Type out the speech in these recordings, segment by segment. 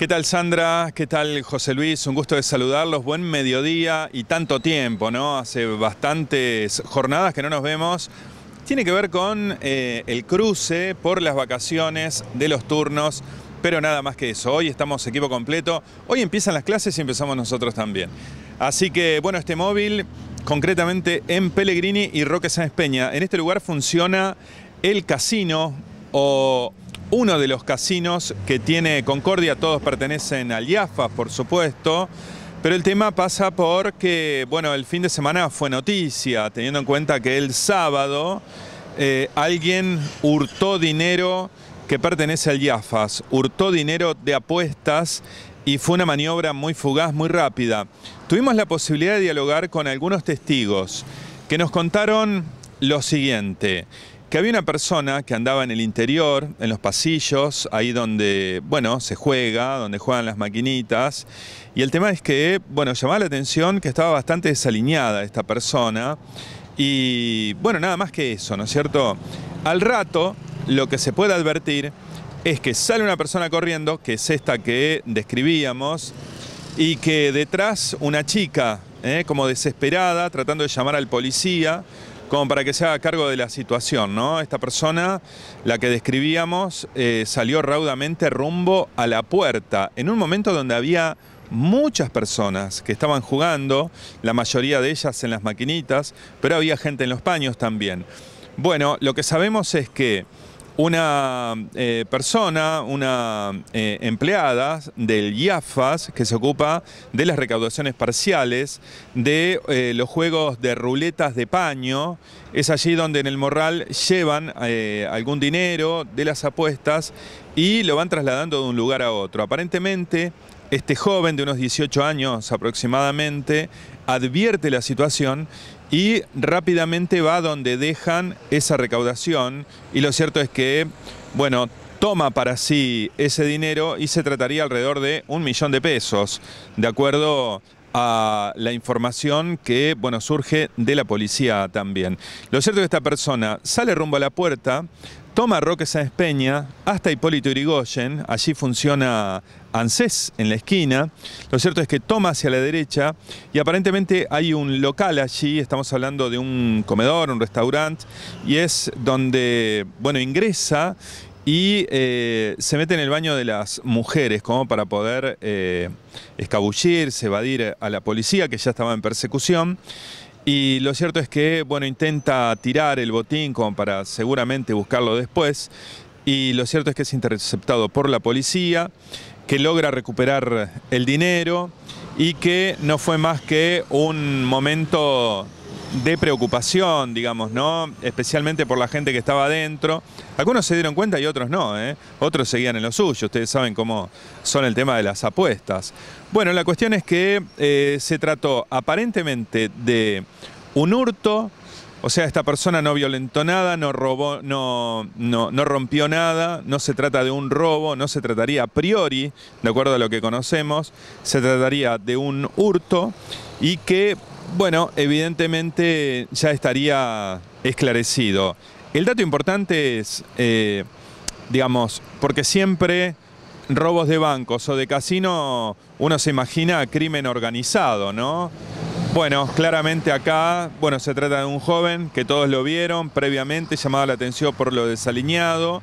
¿Qué tal Sandra? ¿Qué tal José Luis? Un gusto de saludarlos. Buen mediodía y tanto tiempo, ¿no? Hace bastantes jornadas que no nos vemos. Tiene que ver con eh, el cruce por las vacaciones de los turnos, pero nada más que eso. Hoy estamos equipo completo. Hoy empiezan las clases y empezamos nosotros también. Así que, bueno, este móvil, concretamente en Pellegrini y Roque Sáenz Peña. En este lugar funciona el casino o uno de los casinos que tiene Concordia, todos pertenecen al IAFAS, por supuesto, pero el tema pasa porque, bueno, el fin de semana fue noticia, teniendo en cuenta que el sábado eh, alguien hurtó dinero que pertenece al IAFAS, hurtó dinero de apuestas y fue una maniobra muy fugaz, muy rápida. Tuvimos la posibilidad de dialogar con algunos testigos que nos contaron lo siguiente que había una persona que andaba en el interior, en los pasillos, ahí donde, bueno, se juega, donde juegan las maquinitas. Y el tema es que, bueno, llamaba la atención que estaba bastante desalineada esta persona. Y, bueno, nada más que eso, ¿no es cierto? Al rato, lo que se puede advertir es que sale una persona corriendo, que es esta que describíamos, y que detrás una chica, ¿eh? como desesperada, tratando de llamar al policía, como para que se haga cargo de la situación, ¿no? Esta persona, la que describíamos, eh, salió raudamente rumbo a la puerta, en un momento donde había muchas personas que estaban jugando, la mayoría de ellas en las maquinitas, pero había gente en los paños también. Bueno, lo que sabemos es que una eh, persona, una eh, empleada del IAFAS que se ocupa de las recaudaciones parciales de eh, los juegos de ruletas de paño. Es allí donde en el morral llevan algún dinero de las apuestas y lo van trasladando de un lugar a otro. Aparentemente este joven de unos 18 años aproximadamente advierte la situación y rápidamente va donde dejan esa recaudación y lo cierto es que, bueno, toma para sí ese dinero y se trataría alrededor de un millón de pesos, de acuerdo a la información que bueno, surge de la policía también. Lo cierto es que esta persona sale rumbo a la puerta, toma Roque Sáenz Peña hasta Hipólito Yrigoyen, allí funciona ANSES en la esquina, lo cierto es que toma hacia la derecha y aparentemente hay un local allí, estamos hablando de un comedor, un restaurante, y es donde bueno, ingresa y eh, se mete en el baño de las mujeres como para poder eh, escabullirse, evadir a la policía que ya estaba en persecución. Y lo cierto es que, bueno, intenta tirar el botín como para seguramente buscarlo después. Y lo cierto es que es interceptado por la policía, que logra recuperar el dinero y que no fue más que un momento de preocupación, digamos, ¿no? Especialmente por la gente que estaba adentro. Algunos se dieron cuenta y otros no, ¿eh? Otros seguían en lo suyo. Ustedes saben cómo son el tema de las apuestas. Bueno, la cuestión es que eh, se trató aparentemente de un hurto. O sea, esta persona no violentó nada, no robó, no, no, no rompió nada, no se trata de un robo, no se trataría a priori, de acuerdo a lo que conocemos, se trataría de un hurto y que bueno, evidentemente ya estaría esclarecido. El dato importante es, eh, digamos, porque siempre robos de bancos o de casino uno se imagina crimen organizado, ¿no? Bueno, claramente acá, bueno, se trata de un joven que todos lo vieron previamente, llamado la atención por lo desaliñado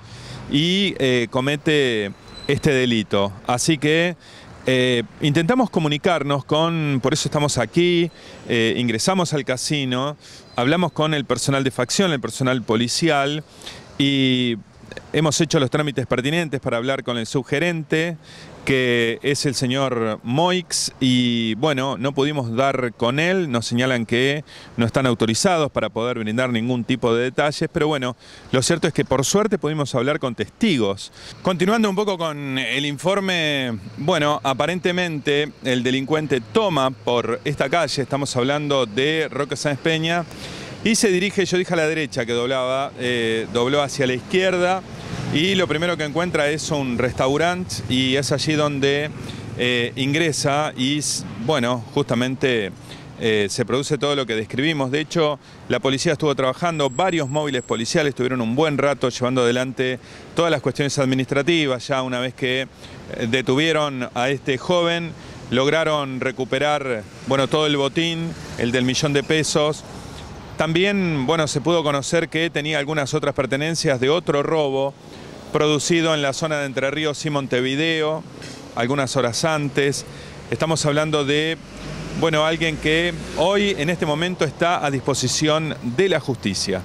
y eh, comete este delito. Así que eh, intentamos comunicarnos con, por eso estamos aquí, eh, ingresamos al casino, hablamos con el personal de facción, el personal policial y hemos hecho los trámites pertinentes para hablar con el subgerente que es el señor Moix y bueno, no pudimos dar con él, nos señalan que no están autorizados para poder brindar ningún tipo de detalles, pero bueno, lo cierto es que por suerte pudimos hablar con testigos. Continuando un poco con el informe, bueno, aparentemente el delincuente toma por esta calle, estamos hablando de Roque Sáenz Peña, y se dirige, yo dije a la derecha que doblaba, eh, dobló hacia la izquierda, y lo primero que encuentra es un restaurante y es allí donde eh, ingresa y, bueno, justamente eh, se produce todo lo que describimos. De hecho, la policía estuvo trabajando, varios móviles policiales tuvieron un buen rato llevando adelante todas las cuestiones administrativas, ya una vez que eh, detuvieron a este joven, lograron recuperar, bueno, todo el botín, el del millón de pesos, también, bueno, se pudo conocer que tenía algunas otras pertenencias de otro robo producido en la zona de Entre Ríos y Montevideo, algunas horas antes. Estamos hablando de, bueno, alguien que hoy en este momento está a disposición de la justicia.